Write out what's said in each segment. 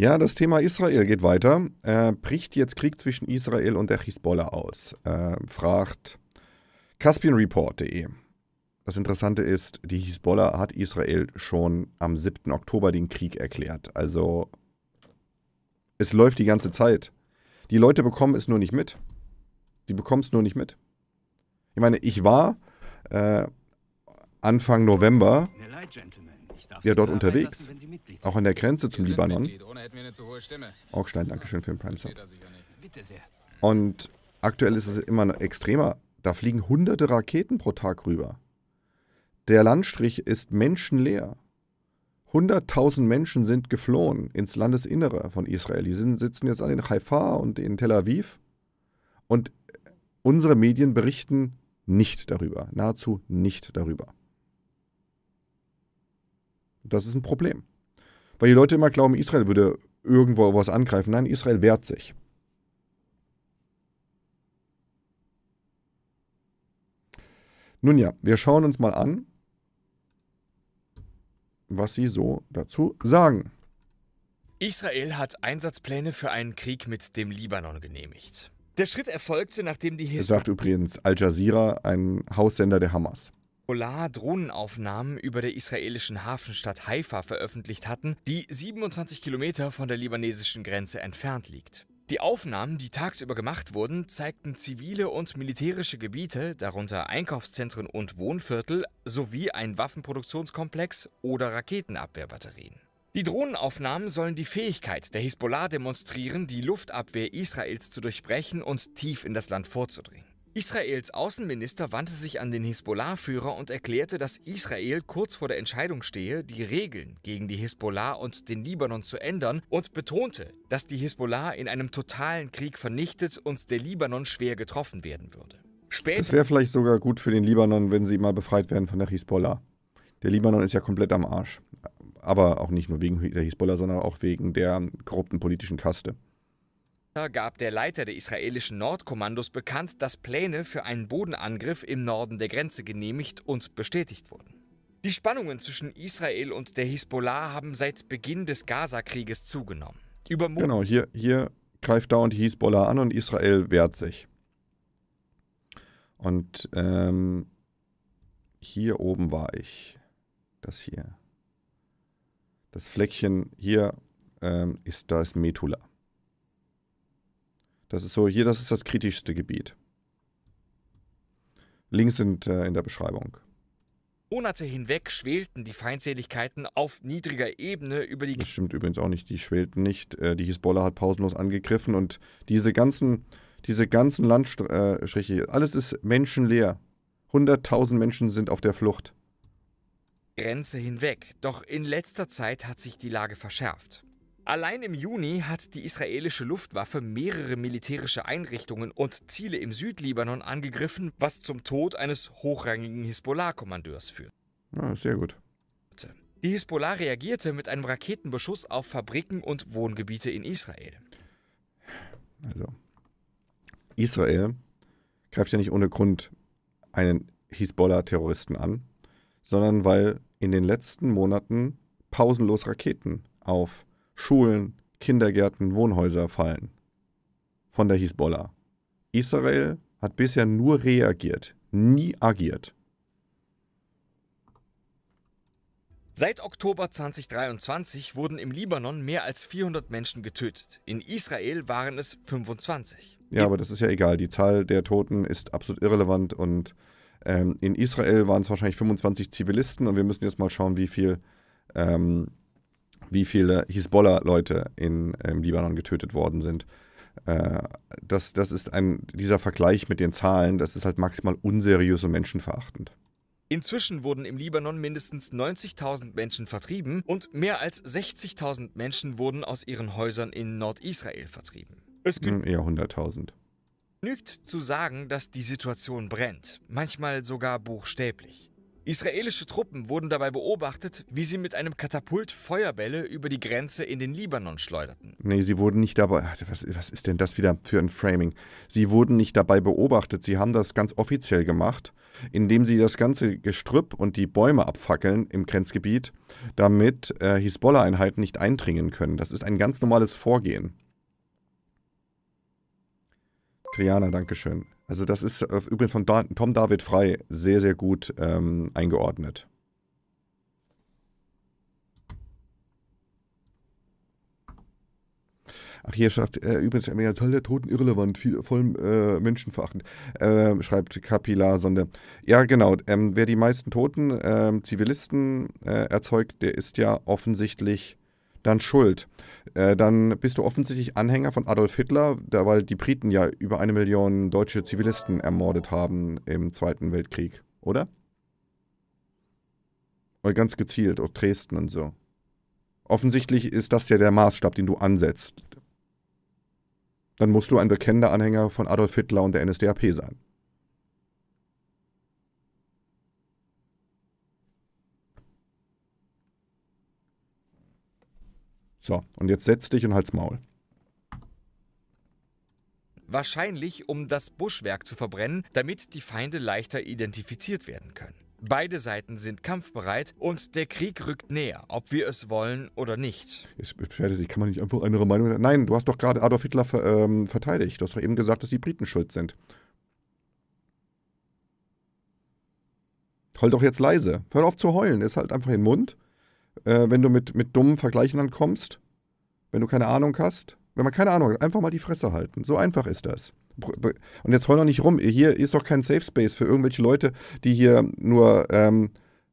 Ja, das Thema Israel geht weiter. Äh, bricht jetzt Krieg zwischen Israel und der Hisbollah aus? Äh, fragt caspianreport.de. Das Interessante ist, die Hisbollah hat Israel schon am 7. Oktober den Krieg erklärt. Also es läuft die ganze Zeit. Die Leute bekommen es nur nicht mit. Die bekommen es nur nicht mit. Ich meine, ich war äh, Anfang November ja dort unterwegs, auch an der Grenze zum Libanon. Augstein, Dankeschön für den Prime Sub. Und aktuell ist es immer noch extremer. Da fliegen hunderte Raketen pro Tag rüber. Der Landstrich ist menschenleer. Hunderttausend Menschen sind geflohen ins Landesinnere von Israel. Die sind, sitzen jetzt an den Haifa und in Tel Aviv. Und unsere Medien berichten nicht darüber, nahezu nicht darüber. Das ist ein Problem. Weil die Leute immer glauben, Israel würde irgendwo was angreifen. Nein, Israel wehrt sich. Nun ja, wir schauen uns mal an, was sie so dazu sagen. Israel hat Einsatzpläne für einen Krieg mit dem Libanon genehmigt. Der Schritt erfolgte, nachdem die Hisbollah. sagt übrigens Al Jazeera, ein Haussender der Hamas. Polar-Drohnenaufnahmen über der israelischen Hafenstadt Haifa veröffentlicht hatten, die 27 Kilometer von der libanesischen Grenze entfernt liegt. Die Aufnahmen, die tagsüber gemacht wurden, zeigten zivile und militärische Gebiete, darunter Einkaufszentren und Wohnviertel, sowie einen Waffenproduktionskomplex oder Raketenabwehrbatterien. Die Drohnenaufnahmen sollen die Fähigkeit der Hisbollah demonstrieren, die Luftabwehr Israels zu durchbrechen und tief in das Land vorzudringen. Israels Außenminister wandte sich an den Hisbollah-Führer und erklärte, dass Israel kurz vor der Entscheidung stehe, die Regeln gegen die Hisbollah und den Libanon zu ändern und betonte, dass die Hisbollah in einem totalen Krieg vernichtet und der Libanon schwer getroffen werden würde. Später es wäre vielleicht sogar gut für den Libanon, wenn sie mal befreit werden von der Hisbollah. Der Libanon ist ja komplett am Arsch. Aber auch nicht nur wegen der Hisbollah, sondern auch wegen der korrupten politischen Kaste gab der Leiter der israelischen Nordkommandos bekannt, dass Pläne für einen Bodenangriff im Norden der Grenze genehmigt und bestätigt wurden. Die Spannungen zwischen Israel und der Hisbollah haben seit Beginn des Gazakrieges zugenommen. Über genau, hier, hier greift dauernd die Hisbollah an und Israel wehrt sich. Und ähm, hier oben war ich. Das hier. Das Fleckchen hier ähm, ist das Metula. Das ist so, hier, das ist das kritischste Gebiet. Links sind äh, in der Beschreibung. Monate hinweg schwelten die Feindseligkeiten auf niedriger Ebene über die... Das stimmt übrigens auch nicht, die schwelten nicht. Äh, die Hisbollah hat pausenlos angegriffen und diese ganzen, diese ganzen Landstriche, äh, alles ist menschenleer. Hunderttausend Menschen sind auf der Flucht. Grenze hinweg, doch in letzter Zeit hat sich die Lage verschärft. Allein im Juni hat die israelische Luftwaffe mehrere militärische Einrichtungen und Ziele im Südlibanon angegriffen, was zum Tod eines hochrangigen Hisbollah-Kommandeurs führt. Ja, sehr gut. Die Hisbollah reagierte mit einem Raketenbeschuss auf Fabriken und Wohngebiete in Israel. Also, Israel greift ja nicht ohne Grund einen Hisbollah-Terroristen an, sondern weil in den letzten Monaten pausenlos Raketen auf Schulen, Kindergärten, Wohnhäuser fallen. Von der Hisbollah. Israel hat bisher nur reagiert, nie agiert. Seit Oktober 2023 wurden im Libanon mehr als 400 Menschen getötet. In Israel waren es 25. Ja, aber das ist ja egal. Die Zahl der Toten ist absolut irrelevant. Und ähm, in Israel waren es wahrscheinlich 25 Zivilisten. Und wir müssen jetzt mal schauen, wie viel ähm, wie viele Hisbollah-Leute in, im ähm, Libanon getötet worden sind. Äh, das, das ist ein, dieser Vergleich mit den Zahlen, das ist halt maximal unseriös und menschenverachtend. Inzwischen wurden im Libanon mindestens 90.000 Menschen vertrieben und mehr als 60.000 Menschen wurden aus ihren Häusern in Nordisrael vertrieben. Es gibt hm, eher 100.000. Genügt zu sagen, dass die Situation brennt, manchmal sogar buchstäblich. Israelische Truppen wurden dabei beobachtet, wie sie mit einem Katapult Feuerbälle über die Grenze in den Libanon schleuderten. Nee, sie wurden nicht dabei. Was, was ist denn das wieder für ein Framing? Sie wurden nicht dabei beobachtet. Sie haben das ganz offiziell gemacht, indem sie das ganze Gestrüpp und die Bäume abfackeln im Grenzgebiet, damit äh, Hisbollah-Einheiten nicht eindringen können. Das ist ein ganz normales Vorgehen. Triana, Dankeschön. Also das ist äh, übrigens von Tom David Frei sehr, sehr gut ähm, eingeordnet. Ach, hier schreibt äh, übrigens Emilia, toll der Toten irrelevant, viel, voll äh, menschenverachtend, äh, schreibt Kapillarsonde. Ja, genau. Ähm, wer die meisten Toten, ähm, Zivilisten äh, erzeugt, der ist ja offensichtlich dann Schuld. Äh, dann bist du offensichtlich Anhänger von Adolf Hitler, weil die Briten ja über eine Million deutsche Zivilisten ermordet haben im Zweiten Weltkrieg, oder? Oder ganz gezielt, auch Dresden und so. Offensichtlich ist das ja der Maßstab, den du ansetzt. Dann musst du ein bekennender Anhänger von Adolf Hitler und der NSDAP sein. So, und jetzt setz dich und halt's Maul. Wahrscheinlich, um das Buschwerk zu verbrennen, damit die Feinde leichter identifiziert werden können. Beide Seiten sind kampfbereit und der Krieg rückt näher, ob wir es wollen oder nicht. Ich beschwerde sich, kann man nicht einfach andere Meinung sagen? Nein, du hast doch gerade Adolf Hitler ver, ähm, verteidigt. Du hast doch eben gesagt, dass die Briten schuld sind. Heul halt doch jetzt leise. Hör auf zu heulen. Ist halt einfach in den Mund äh, wenn du mit, mit dummen Vergleichen ankommst, wenn du keine Ahnung hast. Wenn man keine Ahnung hat, einfach mal die Fresse halten. So einfach ist das. Und jetzt heul doch nicht rum. Hier ist doch kein Safe Space für irgendwelche Leute, die hier nur, ähm,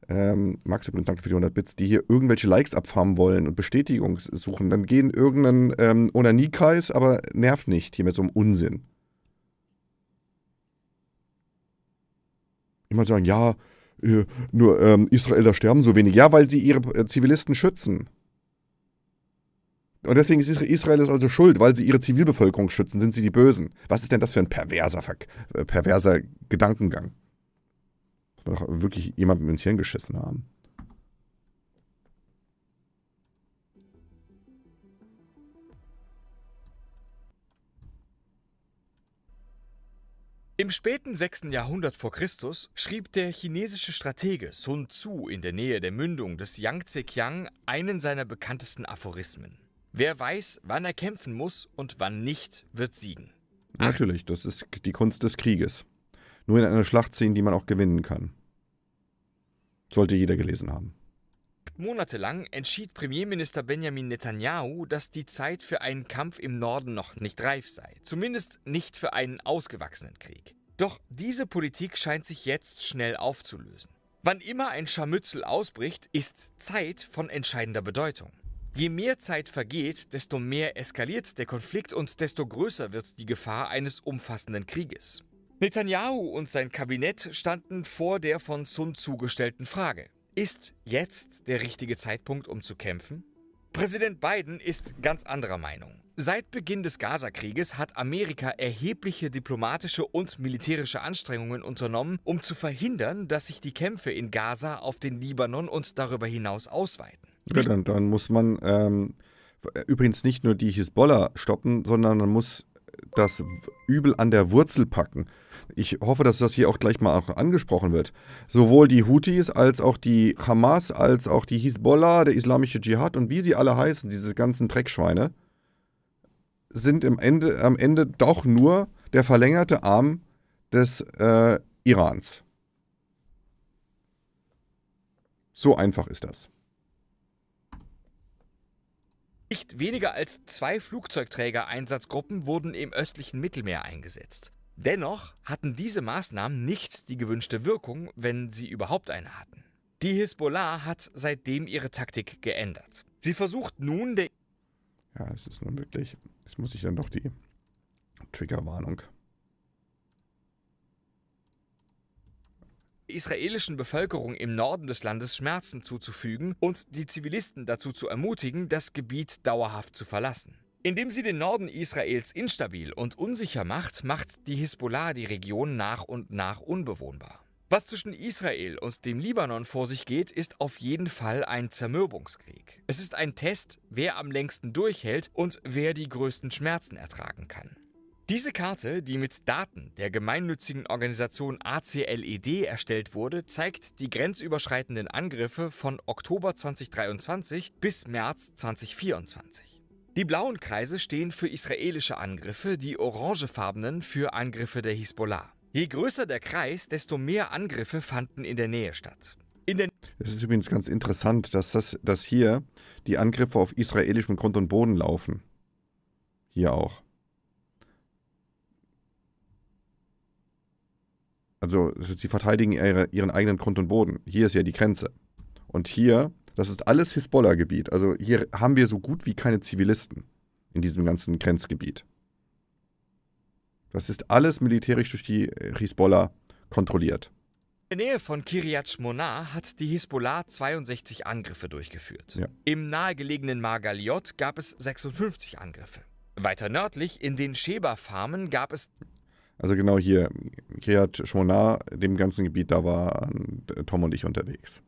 ähm, Max übrigens, danke für die 100 Bits, die hier irgendwelche Likes abfarmen wollen und Bestätigung suchen. Dann gehen irgendeinen ähm, Onanie-Kreis, aber nervt nicht hier mit so einem Unsinn. Immer sagen, ja, äh, nur ähm, Israeler sterben so wenig. Ja, weil sie ihre äh, Zivilisten schützen. Und deswegen ist Israel ist also schuld, weil sie ihre Zivilbevölkerung schützen, sind sie die Bösen. Was ist denn das für ein perverser, äh, perverser Gedankengang? Muss man doch wirklich jemandem ins Hirn geschissen haben. Im späten 6. Jahrhundert vor Christus schrieb der chinesische Stratege Sun Tzu in der Nähe der Mündung des Yangtze Kiang einen seiner bekanntesten Aphorismen. Wer weiß, wann er kämpfen muss und wann nicht, wird siegen. Natürlich, das ist die Kunst des Krieges. Nur in einer Schlacht ziehen, die man auch gewinnen kann. Sollte jeder gelesen haben. Acht Monate lang entschied Premierminister Benjamin Netanyahu, dass die Zeit für einen Kampf im Norden noch nicht reif sei, zumindest nicht für einen ausgewachsenen Krieg. Doch diese Politik scheint sich jetzt schnell aufzulösen. Wann immer ein Scharmützel ausbricht, ist Zeit von entscheidender Bedeutung. Je mehr Zeit vergeht, desto mehr eskaliert der Konflikt und desto größer wird die Gefahr eines umfassenden Krieges. Netanyahu und sein Kabinett standen vor der von Sun zugestellten Frage. Ist jetzt der richtige Zeitpunkt, um zu kämpfen? Präsident Biden ist ganz anderer Meinung. Seit Beginn des Gaza-Krieges hat Amerika erhebliche diplomatische und militärische Anstrengungen unternommen, um zu verhindern, dass sich die Kämpfe in Gaza auf den Libanon und darüber hinaus ausweiten. Ja, dann, dann muss man ähm, übrigens nicht nur die Hisbollah stoppen, sondern man muss das Übel an der Wurzel packen. Ich hoffe, dass das hier auch gleich mal angesprochen wird. Sowohl die Houthis als auch die Hamas, als auch die Hisbollah, der islamische Dschihad und wie sie alle heißen, diese ganzen Dreckschweine, sind im Ende, am Ende doch nur der verlängerte Arm des äh, Irans. So einfach ist das. Nicht weniger als zwei Flugzeugträger-Einsatzgruppen wurden im östlichen Mittelmeer eingesetzt. Dennoch hatten diese Maßnahmen nicht die gewünschte Wirkung, wenn sie überhaupt eine hatten. Die Hisbollah hat seitdem ihre Taktik geändert. Sie versucht nun der... Ja, es ist nun wirklich... Jetzt muss ich dann doch die Triggerwarnung israelischen Bevölkerung im Norden des Landes Schmerzen zuzufügen und die Zivilisten dazu zu ermutigen, das Gebiet dauerhaft zu verlassen. Indem sie den Norden Israels instabil und unsicher macht, macht die Hisbollah die Region nach und nach unbewohnbar. Was zwischen Israel und dem Libanon vor sich geht, ist auf jeden Fall ein Zermürbungskrieg. Es ist ein Test, wer am längsten durchhält und wer die größten Schmerzen ertragen kann. Diese Karte, die mit Daten der gemeinnützigen Organisation ACLED erstellt wurde, zeigt die grenzüberschreitenden Angriffe von Oktober 2023 bis März 2024. Die blauen Kreise stehen für israelische Angriffe, die orangefarbenen für Angriffe der Hisbollah. Je größer der Kreis, desto mehr Angriffe fanden in der Nähe statt. Es ist übrigens ganz interessant, dass, das, dass hier die Angriffe auf israelischem Grund und Boden laufen. Hier auch. Also sie verteidigen ihre, ihren eigenen Grund und Boden. Hier ist ja die Grenze. Und hier, das ist alles Hisbollah-Gebiet. Also hier haben wir so gut wie keine Zivilisten in diesem ganzen Grenzgebiet. Das ist alles militärisch durch die äh, Hisbollah kontrolliert. In der Nähe von Kiryat Shmona hat die Hisbollah 62 Angriffe durchgeführt. Ja. Im nahegelegenen Margaliot gab es 56 Angriffe. Weiter nördlich in den Sheba-Farmen gab es also genau hier, Kiat Shmonar, dem ganzen Gebiet, da waren ähm, Tom und ich unterwegs.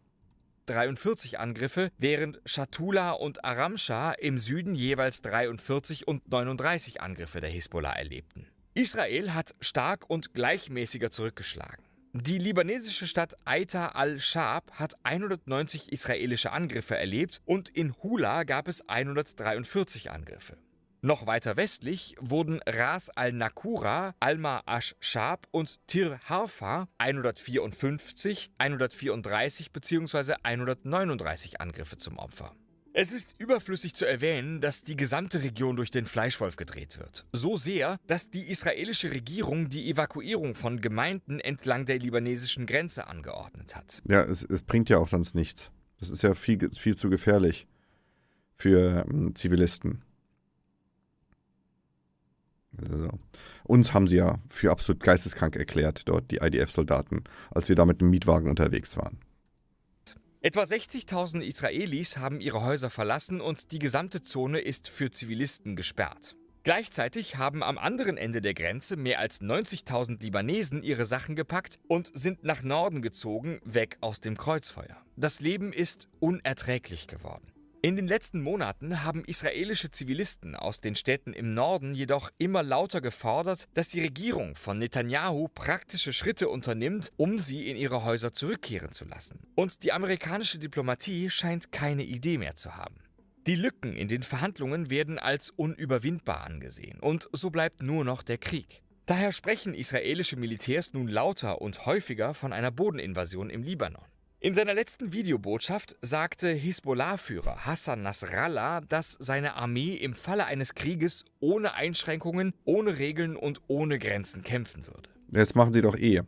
43 Angriffe, während Shatula und Aramsha im Süden jeweils 43 und 39 Angriffe der Hisbollah erlebten. Israel hat stark und gleichmäßiger zurückgeschlagen. Die libanesische Stadt Aita al-Shab hat 190 israelische Angriffe erlebt und in Hula gab es 143 Angriffe. Noch weiter westlich wurden Ras al-Nakura, Alma ash-Shab und Tir Harfa 154, 134 bzw. 139 Angriffe zum Opfer. Es ist überflüssig zu erwähnen, dass die gesamte Region durch den Fleischwolf gedreht wird. So sehr, dass die israelische Regierung die Evakuierung von Gemeinden entlang der libanesischen Grenze angeordnet hat. Ja, es, es bringt ja auch sonst nichts. Das ist ja viel, viel zu gefährlich für ähm, Zivilisten. Also, uns haben sie ja für absolut geisteskrank erklärt, dort die IDF-Soldaten, als wir da mit dem Mietwagen unterwegs waren. Etwa 60.000 Israelis haben ihre Häuser verlassen und die gesamte Zone ist für Zivilisten gesperrt. Gleichzeitig haben am anderen Ende der Grenze mehr als 90.000 Libanesen ihre Sachen gepackt und sind nach Norden gezogen, weg aus dem Kreuzfeuer. Das Leben ist unerträglich geworden. In den letzten Monaten haben israelische Zivilisten aus den Städten im Norden jedoch immer lauter gefordert, dass die Regierung von Netanyahu praktische Schritte unternimmt, um sie in ihre Häuser zurückkehren zu lassen. Und die amerikanische Diplomatie scheint keine Idee mehr zu haben. Die Lücken in den Verhandlungen werden als unüberwindbar angesehen und so bleibt nur noch der Krieg. Daher sprechen israelische Militärs nun lauter und häufiger von einer Bodeninvasion im Libanon. In seiner letzten Videobotschaft sagte Hisbollah-Führer Hassan Nasrallah, dass seine Armee im Falle eines Krieges ohne Einschränkungen, ohne Regeln und ohne Grenzen kämpfen würde. Das machen sie doch eh.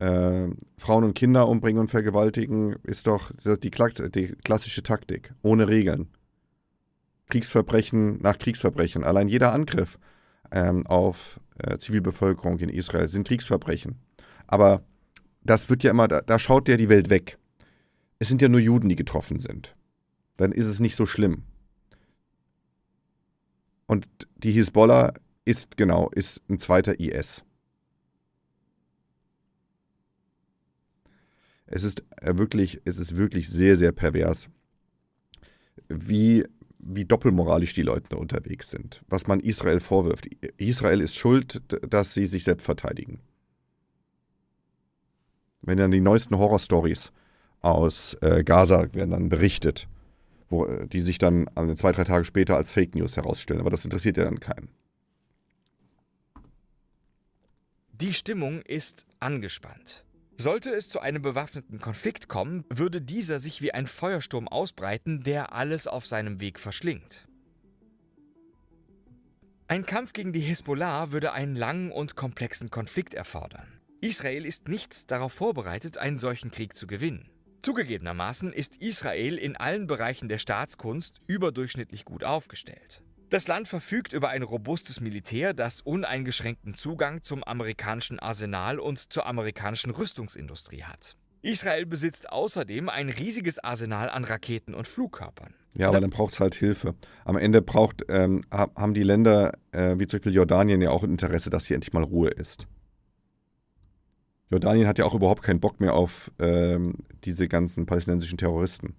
Äh, Frauen und Kinder umbringen und vergewaltigen ist doch die, die klassische Taktik, ohne Regeln. Kriegsverbrechen nach Kriegsverbrechen. Allein jeder Angriff ähm, auf äh, Zivilbevölkerung in Israel sind Kriegsverbrechen. Aber das wird ja immer, da, da schaut ja die Welt weg. Es sind ja nur Juden, die getroffen sind. Dann ist es nicht so schlimm. Und die Hisbollah ist genau, ist ein zweiter IS. Es ist äh, wirklich, es ist wirklich sehr, sehr pervers, wie, wie doppelmoralisch die Leute unterwegs sind, was man Israel vorwirft. Israel ist schuld, dass sie sich selbst verteidigen. Wenn dann die neuesten Horrorstories aus äh, Gaza werden dann berichtet, wo, äh, die sich dann äh, zwei, drei Tage später als Fake News herausstellen. Aber das interessiert ja dann keinen. Die Stimmung ist angespannt. Sollte es zu einem bewaffneten Konflikt kommen, würde dieser sich wie ein Feuersturm ausbreiten, der alles auf seinem Weg verschlingt. Ein Kampf gegen die Hisbollah würde einen langen und komplexen Konflikt erfordern. Israel ist nicht darauf vorbereitet, einen solchen Krieg zu gewinnen. Zugegebenermaßen ist Israel in allen Bereichen der Staatskunst überdurchschnittlich gut aufgestellt. Das Land verfügt über ein robustes Militär, das uneingeschränkten Zugang zum amerikanischen Arsenal und zur amerikanischen Rüstungsindustrie hat. Israel besitzt außerdem ein riesiges Arsenal an Raketen und Flugkörpern. Ja, aber dann braucht es halt Hilfe. Am Ende braucht, ähm, haben die Länder, äh, wie zum Beispiel Jordanien, ja auch ein Interesse, dass hier endlich mal Ruhe ist. Jordanien hat ja auch überhaupt keinen Bock mehr auf ähm, diese ganzen palästinensischen Terroristen.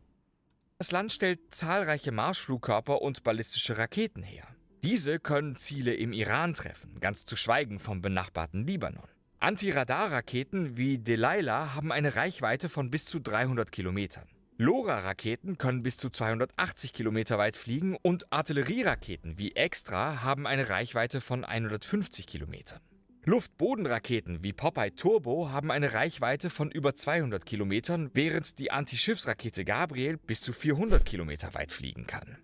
Das Land stellt zahlreiche Marschflugkörper und ballistische Raketen her. Diese können Ziele im Iran treffen, ganz zu schweigen vom benachbarten Libanon. Antiradarraketen wie Delilah haben eine Reichweite von bis zu 300 Kilometern. LoRa-Raketen können bis zu 280 Kilometer weit fliegen und Artillerieraketen wie Extra haben eine Reichweite von 150 Kilometern. Luftbodenraketen wie Popeye Turbo haben eine Reichweite von über 200 Kilometern, während die Antischiffsrakete Gabriel bis zu 400 Kilometer weit fliegen kann.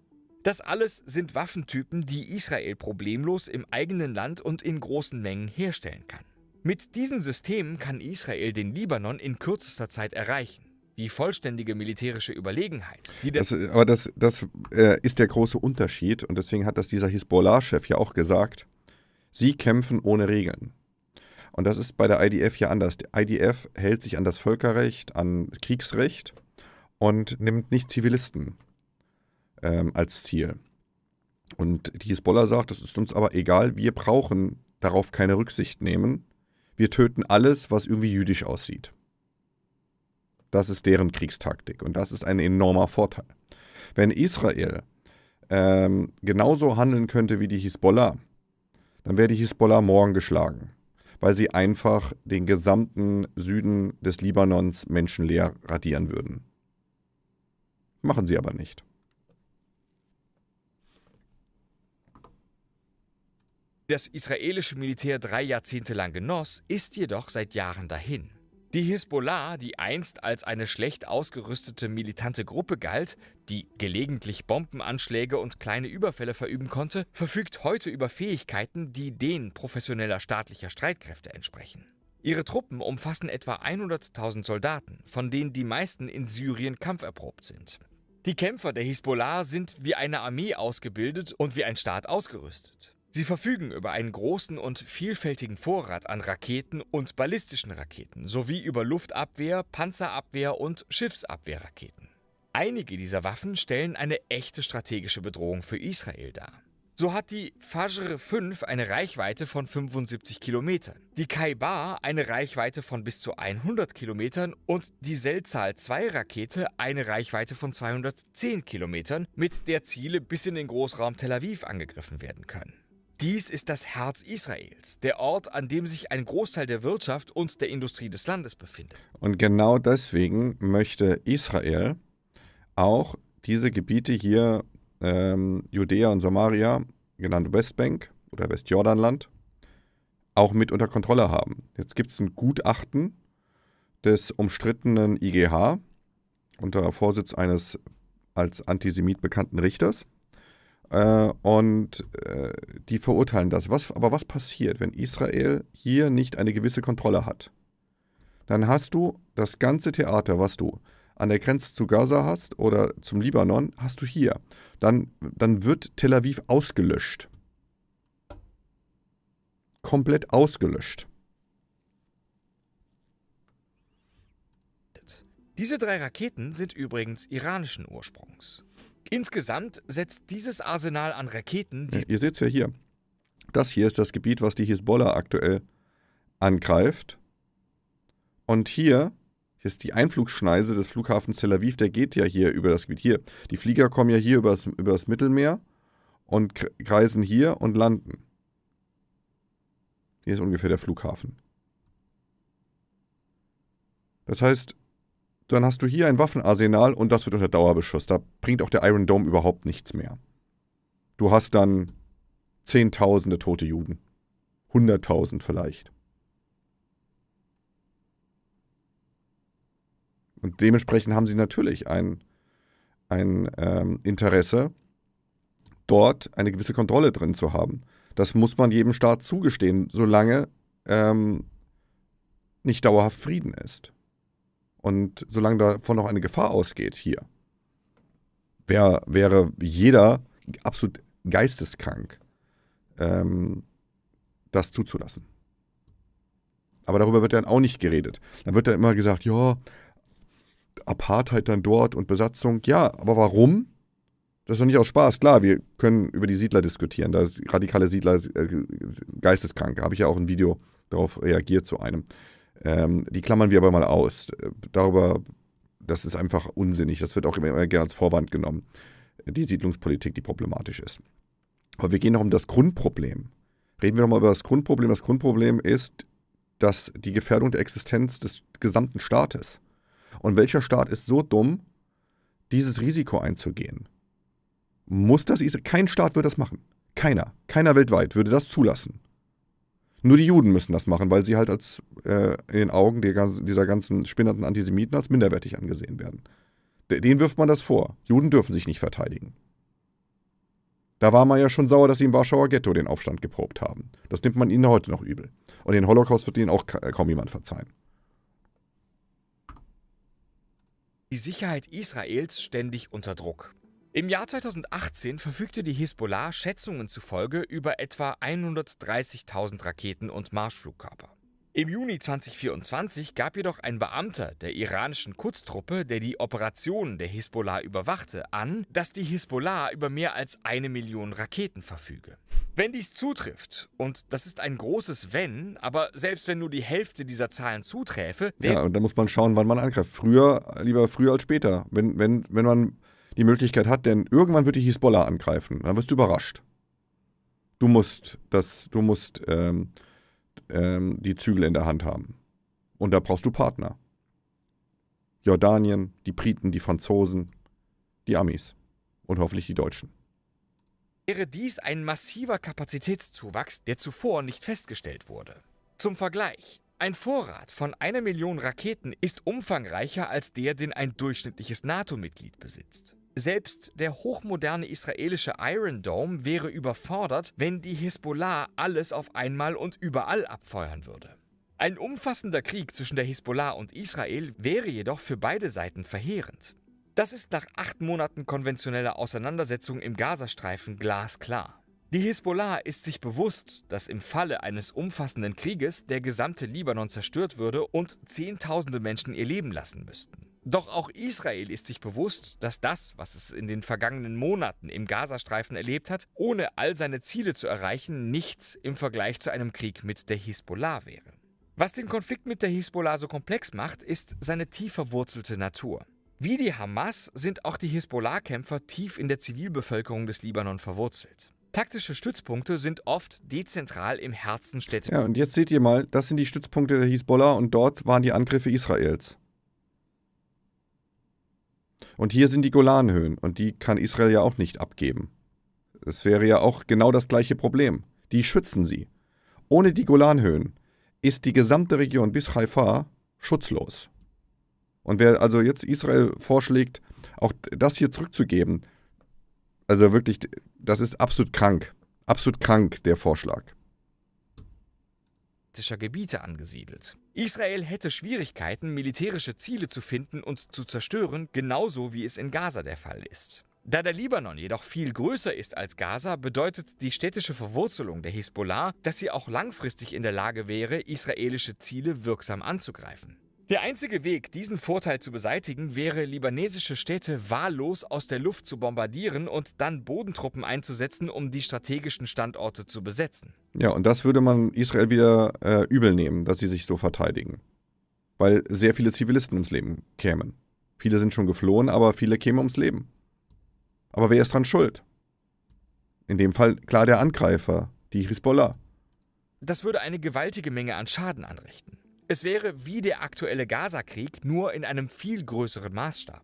Das alles sind Waffentypen, die Israel problemlos im eigenen Land und in großen Mengen herstellen kann. Mit diesen Systemen kann Israel den Libanon in kürzester Zeit erreichen die vollständige militärische Überlegenheit. Die Das, aber das, das äh, ist der große Unterschied und deswegen hat das dieser Hisbollah-Chef ja auch gesagt. Sie kämpfen ohne Regeln. Und das ist bei der IDF ja anders. Die IDF hält sich an das Völkerrecht, an Kriegsrecht und nimmt nicht Zivilisten ähm, als Ziel. Und die Hisbollah sagt, das ist uns aber egal, wir brauchen darauf keine Rücksicht nehmen. Wir töten alles, was irgendwie jüdisch aussieht. Das ist deren Kriegstaktik und das ist ein enormer Vorteil. Wenn Israel ähm, genauso handeln könnte wie die Hisbollah, dann wäre die Hisbollah morgen geschlagen, weil sie einfach den gesamten Süden des Libanons menschenleer radieren würden. Machen sie aber nicht. Das israelische Militär drei Jahrzehnte lang genoss, ist jedoch seit Jahren dahin. Die Hisbollah, die einst als eine schlecht ausgerüstete militante Gruppe galt, die gelegentlich Bombenanschläge und kleine Überfälle verüben konnte, verfügt heute über Fähigkeiten, die denen professioneller staatlicher Streitkräfte entsprechen. Ihre Truppen umfassen etwa 100.000 Soldaten, von denen die meisten in Syrien kampferprobt sind. Die Kämpfer der Hisbollah sind wie eine Armee ausgebildet und wie ein Staat ausgerüstet. Sie verfügen über einen großen und vielfältigen Vorrat an Raketen und ballistischen Raketen sowie über Luftabwehr, Panzerabwehr und Schiffsabwehrraketen. Einige dieser Waffen stellen eine echte strategische Bedrohung für Israel dar. So hat die Fajr 5 eine Reichweite von 75 Kilometern, die Kaibar eine Reichweite von bis zu 100 Kilometern und die Selzahl 2 Rakete eine Reichweite von 210 Kilometern, mit der Ziele bis in den Großraum Tel Aviv angegriffen werden können. Dies ist das Herz Israels, der Ort, an dem sich ein Großteil der Wirtschaft und der Industrie des Landes befindet. Und genau deswegen möchte Israel auch diese Gebiete hier, ähm, Judäa und Samaria, genannt Westbank oder Westjordanland, auch mit unter Kontrolle haben. Jetzt gibt es ein Gutachten des umstrittenen IGH unter Vorsitz eines als Antisemit bekannten Richters. Äh, und äh, die verurteilen das. Was, aber was passiert, wenn Israel hier nicht eine gewisse Kontrolle hat? Dann hast du das ganze Theater, was du an der Grenze zu Gaza hast oder zum Libanon, hast du hier. Dann, dann wird Tel Aviv ausgelöscht. Komplett ausgelöscht. Diese drei Raketen sind übrigens iranischen Ursprungs. Insgesamt setzt dieses Arsenal an Raketen. Die ja, ihr seht es ja hier. Das hier ist das Gebiet, was die Hisbollah aktuell angreift. Und hier ist die Einflugschneise des Flughafens Tel Aviv, der geht ja hier über das Gebiet. Hier, die Flieger kommen ja hier übers, das, Mittelmeer und kreisen hier und landen. Hier ist ungefähr der Flughafen. Das heißt, dann hast du hier ein Waffenarsenal und das wird unter Dauerbeschuss. Da bringt auch der Iron Dome überhaupt nichts mehr. Du hast dann Zehntausende tote Juden. Hunderttausend vielleicht. Und dementsprechend haben sie natürlich ein, ein ähm, Interesse, dort eine gewisse Kontrolle drin zu haben. Das muss man jedem Staat zugestehen, solange ähm, nicht dauerhaft Frieden ist. Und solange davon noch eine Gefahr ausgeht hier, wär, wäre jeder absolut geisteskrank, ähm, das zuzulassen. Aber darüber wird dann auch nicht geredet. Dann wird dann immer gesagt, ja, Apartheid dann dort und Besatzung. Ja, aber warum? Das ist doch nicht aus Spaß. Klar, wir können über die Siedler diskutieren. Da radikale Siedler, äh, Geisteskranke. Habe ich ja auch ein Video darauf reagiert zu einem. Ähm, die klammern wir aber mal aus. Darüber, das ist einfach unsinnig. Das wird auch immer gerne als Vorwand genommen. Die Siedlungspolitik, die problematisch ist. Aber wir gehen noch um das Grundproblem. Reden wir noch mal über das Grundproblem. Das Grundproblem ist, dass die Gefährdung der Existenz des gesamten Staates. Und welcher Staat ist so dumm, dieses Risiko einzugehen? Muss das Israel? Kein Staat wird das machen. Keiner. Keiner weltweit würde das zulassen. Nur die Juden müssen das machen, weil sie halt als äh, in den Augen der, dieser ganzen spinnernden Antisemiten als minderwertig angesehen werden. Den wirft man das vor. Juden dürfen sich nicht verteidigen. Da war man ja schon sauer, dass sie im Warschauer Ghetto den Aufstand geprobt haben. Das nimmt man ihnen heute noch übel. Und den Holocaust wird ihnen auch äh, kaum jemand verzeihen. Die Sicherheit Israels ständig unter Druck. Im Jahr 2018 verfügte die Hisbollah Schätzungen zufolge über etwa 130.000 Raketen und Marschflugkörper. Im Juni 2024 gab jedoch ein Beamter der iranischen Kutztruppe, der die Operationen der Hisbollah überwachte, an, dass die Hisbollah über mehr als eine Million Raketen verfüge. Wenn dies zutrifft, und das ist ein großes Wenn, aber selbst wenn nur die Hälfte dieser Zahlen zuträfe... Ja, und dann muss man schauen, wann man angreift. Früher, lieber früher als später. Wenn, wenn, wenn man die Möglichkeit hat, denn irgendwann wird die Hisbollah angreifen. Dann wirst du überrascht. Du musst, das, du musst ähm, ähm, die Zügel in der Hand haben. Und da brauchst du Partner. Jordanien, die Briten, die Franzosen, die Amis und hoffentlich die Deutschen. Wäre dies ein massiver Kapazitätszuwachs, der zuvor nicht festgestellt wurde. Zum Vergleich, ein Vorrat von einer Million Raketen ist umfangreicher als der, den ein durchschnittliches NATO-Mitglied besitzt. Selbst der hochmoderne israelische Iron Dome wäre überfordert, wenn die Hisbollah alles auf einmal und überall abfeuern würde. Ein umfassender Krieg zwischen der Hisbollah und Israel wäre jedoch für beide Seiten verheerend. Das ist nach acht Monaten konventioneller Auseinandersetzung im Gazastreifen glasklar. Die Hisbollah ist sich bewusst, dass im Falle eines umfassenden Krieges der gesamte Libanon zerstört würde und Zehntausende Menschen ihr Leben lassen müssten. Doch auch Israel ist sich bewusst, dass das, was es in den vergangenen Monaten im Gazastreifen erlebt hat, ohne all seine Ziele zu erreichen, nichts im Vergleich zu einem Krieg mit der Hisbollah wäre. Was den Konflikt mit der Hisbollah so komplex macht, ist seine tief verwurzelte Natur. Wie die Hamas sind auch die Hisbollah-Kämpfer tief in der Zivilbevölkerung des Libanon verwurzelt. Taktische Stützpunkte sind oft dezentral im Herzen Städte. Ja, und jetzt seht ihr mal, das sind die Stützpunkte der Hisbollah und dort waren die Angriffe Israels. Und hier sind die Golanhöhen und die kann Israel ja auch nicht abgeben. Es wäre ja auch genau das gleiche Problem. Die schützen sie. Ohne die Golanhöhen ist die gesamte Region bis Haifa schutzlos. Und wer also jetzt Israel vorschlägt, auch das hier zurückzugeben, also wirklich, das ist absolut krank. Absolut krank, der Vorschlag. Gebiete angesiedelt. Israel hätte Schwierigkeiten, militärische Ziele zu finden und zu zerstören, genauso wie es in Gaza der Fall ist. Da der Libanon jedoch viel größer ist als Gaza, bedeutet die städtische Verwurzelung der Hisbollah, dass sie auch langfristig in der Lage wäre, israelische Ziele wirksam anzugreifen. Der einzige Weg, diesen Vorteil zu beseitigen, wäre, libanesische Städte wahllos aus der Luft zu bombardieren und dann Bodentruppen einzusetzen, um die strategischen Standorte zu besetzen. Ja, und das würde man Israel wieder äh, übel nehmen, dass sie sich so verteidigen. Weil sehr viele Zivilisten ums Leben kämen. Viele sind schon geflohen, aber viele kämen ums Leben. Aber wer ist dran schuld? In dem Fall klar der Angreifer, die Hisbollah. Das würde eine gewaltige Menge an Schaden anrichten. Es wäre wie der aktuelle Gaza-Krieg, nur in einem viel größeren Maßstab.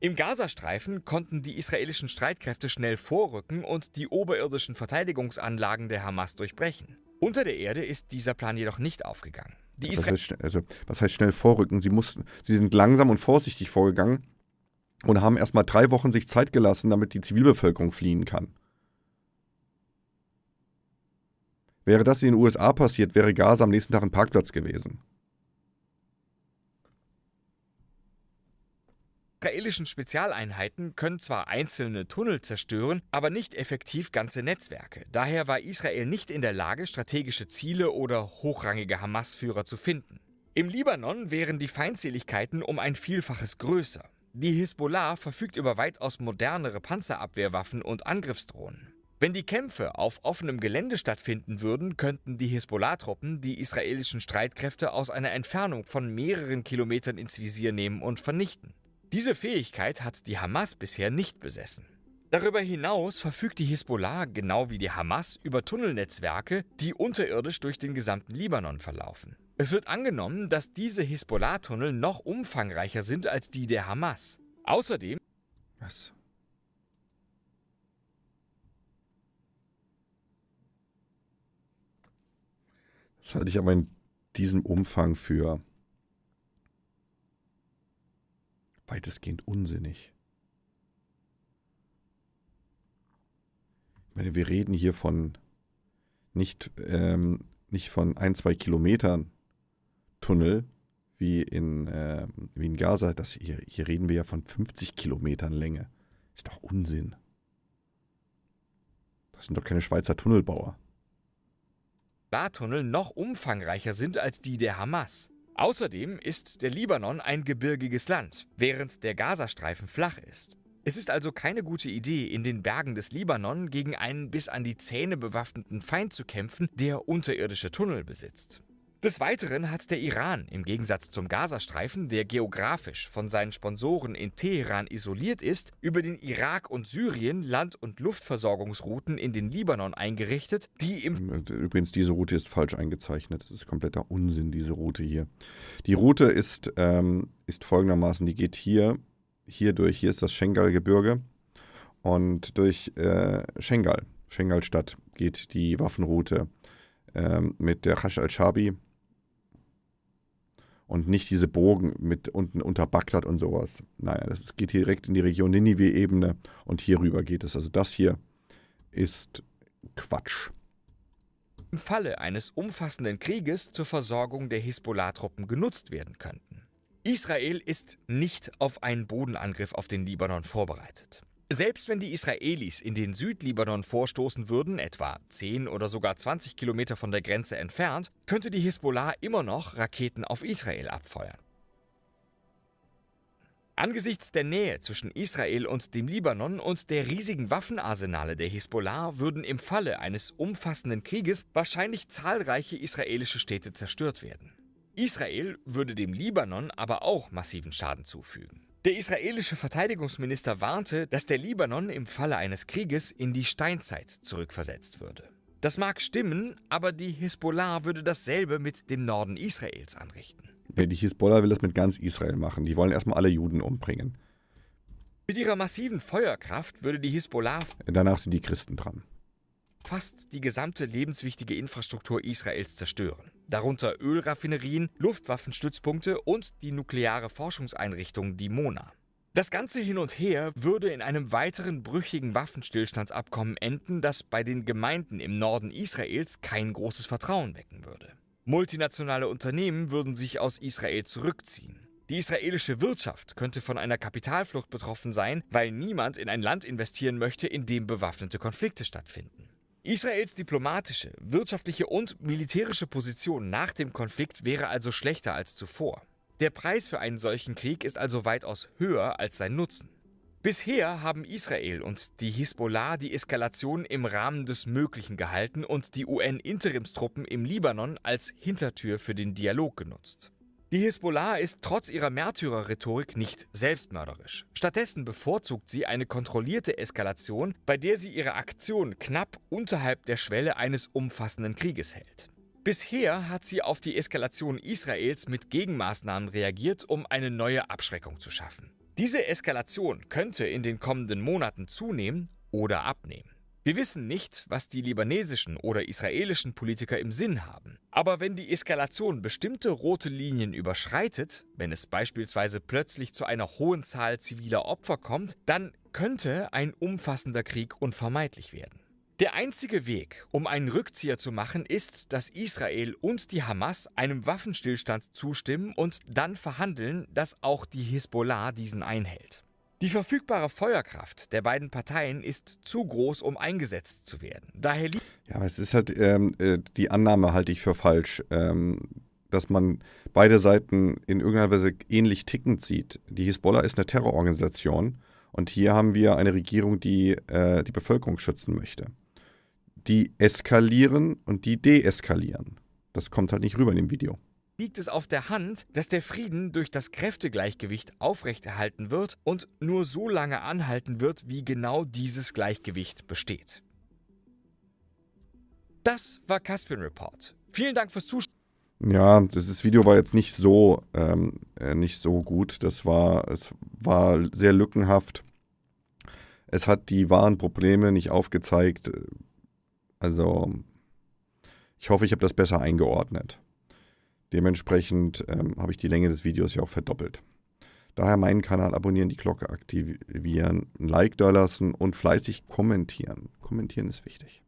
Im Gazastreifen konnten die israelischen Streitkräfte schnell vorrücken und die oberirdischen Verteidigungsanlagen der Hamas durchbrechen. Unter der Erde ist dieser Plan jedoch nicht aufgegangen. Die Isra das heißt, also, was heißt schnell vorrücken? Sie, mussten, sie sind langsam und vorsichtig vorgegangen und haben erst mal drei Wochen sich Zeit gelassen, damit die Zivilbevölkerung fliehen kann. Wäre das in den USA passiert, wäre Gaza am nächsten Tag ein Parkplatz gewesen. israelischen Spezialeinheiten können zwar einzelne Tunnel zerstören, aber nicht effektiv ganze Netzwerke. Daher war Israel nicht in der Lage, strategische Ziele oder hochrangige Hamas-Führer zu finden. Im Libanon wären die Feindseligkeiten um ein Vielfaches größer. Die Hisbollah verfügt über weitaus modernere Panzerabwehrwaffen und Angriffsdrohnen. Wenn die Kämpfe auf offenem Gelände stattfinden würden, könnten die Hisbollah-Truppen die israelischen Streitkräfte aus einer Entfernung von mehreren Kilometern ins Visier nehmen und vernichten. Diese Fähigkeit hat die Hamas bisher nicht besessen. Darüber hinaus verfügt die Hisbollah genau wie die Hamas über Tunnelnetzwerke, die unterirdisch durch den gesamten Libanon verlaufen. Es wird angenommen, dass diese Hisbollah-Tunnel noch umfangreicher sind als die der Hamas. Außerdem Was? Das halte ich aber in diesem Umfang für weitestgehend unsinnig. Ich meine, wir reden hier von nicht, ähm, nicht von ein, zwei Kilometern Tunnel wie in, äh, wie in Gaza. Das hier, hier reden wir ja von 50 Kilometern Länge. Ist doch Unsinn. Das sind doch keine Schweizer Tunnelbauer. Da Tunnel noch umfangreicher sind als die der Hamas. Außerdem ist der Libanon ein gebirgiges Land, während der Gazastreifen flach ist. Es ist also keine gute Idee, in den Bergen des Libanon gegen einen bis an die Zähne bewaffneten Feind zu kämpfen, der unterirdische Tunnel besitzt. Des Weiteren hat der Iran im Gegensatz zum Gazastreifen, der geografisch von seinen Sponsoren in Teheran isoliert ist, über den Irak und Syrien Land- und Luftversorgungsrouten in den Libanon eingerichtet, die im ähm, äh, Übrigens, diese Route ist falsch eingezeichnet. Das ist kompletter Unsinn, diese Route hier. Die Route ist, ähm, ist folgendermaßen, die geht hier, hier durch, hier ist das Schengal-Gebirge und durch äh, Schengal, Schengal-Stadt geht die Waffenroute ähm, mit der Hash al-Shabi und nicht diese Bogen mit unten unter Bagdad und sowas. Nein, das geht direkt in die Region Ninive-Ebene und hier rüber geht es. Also das hier ist Quatsch. Im Falle eines umfassenden Krieges zur Versorgung der Hisbollah-Truppen genutzt werden könnten. Israel ist nicht auf einen Bodenangriff auf den Libanon vorbereitet. Selbst wenn die Israelis in den Südlibanon vorstoßen würden, etwa 10 oder sogar 20 Kilometer von der Grenze entfernt, könnte die Hisbollah immer noch Raketen auf Israel abfeuern. Angesichts der Nähe zwischen Israel und dem Libanon und der riesigen Waffenarsenale der Hisbollah würden im Falle eines umfassenden Krieges wahrscheinlich zahlreiche israelische Städte zerstört werden. Israel würde dem Libanon aber auch massiven Schaden zufügen. Der israelische Verteidigungsminister warnte, dass der Libanon im Falle eines Krieges in die Steinzeit zurückversetzt würde. Das mag stimmen, aber die Hisbollah würde dasselbe mit dem Norden Israels anrichten. Die Hisbollah will das mit ganz Israel machen. Die wollen erstmal alle Juden umbringen. Mit ihrer massiven Feuerkraft würde die Hisbollah. Danach sind die Christen dran fast die gesamte lebenswichtige Infrastruktur Israels zerstören. Darunter Ölraffinerien, Luftwaffenstützpunkte und die nukleare Forschungseinrichtung Dimona. Das ganze Hin und Her würde in einem weiteren brüchigen Waffenstillstandsabkommen enden, das bei den Gemeinden im Norden Israels kein großes Vertrauen wecken würde. Multinationale Unternehmen würden sich aus Israel zurückziehen. Die israelische Wirtschaft könnte von einer Kapitalflucht betroffen sein, weil niemand in ein Land investieren möchte, in dem bewaffnete Konflikte stattfinden. Israels diplomatische, wirtschaftliche und militärische Position nach dem Konflikt wäre also schlechter als zuvor. Der Preis für einen solchen Krieg ist also weitaus höher als sein Nutzen. Bisher haben Israel und die Hisbollah die Eskalation im Rahmen des Möglichen gehalten und die UN-Interimstruppen im Libanon als Hintertür für den Dialog genutzt. Die Hisbollah ist trotz ihrer Märtyrerrhetorik nicht selbstmörderisch. Stattdessen bevorzugt sie eine kontrollierte Eskalation, bei der sie ihre Aktion knapp unterhalb der Schwelle eines umfassenden Krieges hält. Bisher hat sie auf die Eskalation Israels mit Gegenmaßnahmen reagiert, um eine neue Abschreckung zu schaffen. Diese Eskalation könnte in den kommenden Monaten zunehmen oder abnehmen. Wir wissen nicht, was die libanesischen oder israelischen Politiker im Sinn haben. Aber wenn die Eskalation bestimmte rote Linien überschreitet, wenn es beispielsweise plötzlich zu einer hohen Zahl ziviler Opfer kommt, dann könnte ein umfassender Krieg unvermeidlich werden. Der einzige Weg, um einen Rückzieher zu machen, ist, dass Israel und die Hamas einem Waffenstillstand zustimmen und dann verhandeln, dass auch die Hisbollah diesen einhält. Die verfügbare Feuerkraft der beiden Parteien ist zu groß, um eingesetzt zu werden. Daher Ja, aber es ist halt, ähm, äh, die Annahme halte ich für falsch, ähm, dass man beide Seiten in irgendeiner Weise ähnlich tickend sieht. Die Hisbollah ist eine Terrororganisation und hier haben wir eine Regierung, die äh, die Bevölkerung schützen möchte. Die eskalieren und die deeskalieren. Das kommt halt nicht rüber in dem Video liegt es auf der Hand, dass der Frieden durch das Kräftegleichgewicht aufrechterhalten wird und nur so lange anhalten wird, wie genau dieses Gleichgewicht besteht. Das war Caspian Report. Vielen Dank fürs Zuschauen. Ja, das Video war jetzt nicht so, ähm, äh, nicht so gut. Das war, es war sehr lückenhaft. Es hat die wahren Probleme nicht aufgezeigt. Also, ich hoffe, ich habe das besser eingeordnet. Dementsprechend ähm, habe ich die Länge des Videos ja auch verdoppelt. Daher meinen Kanal abonnieren, die Glocke aktivieren, ein Like da lassen und fleißig kommentieren. Kommentieren ist wichtig.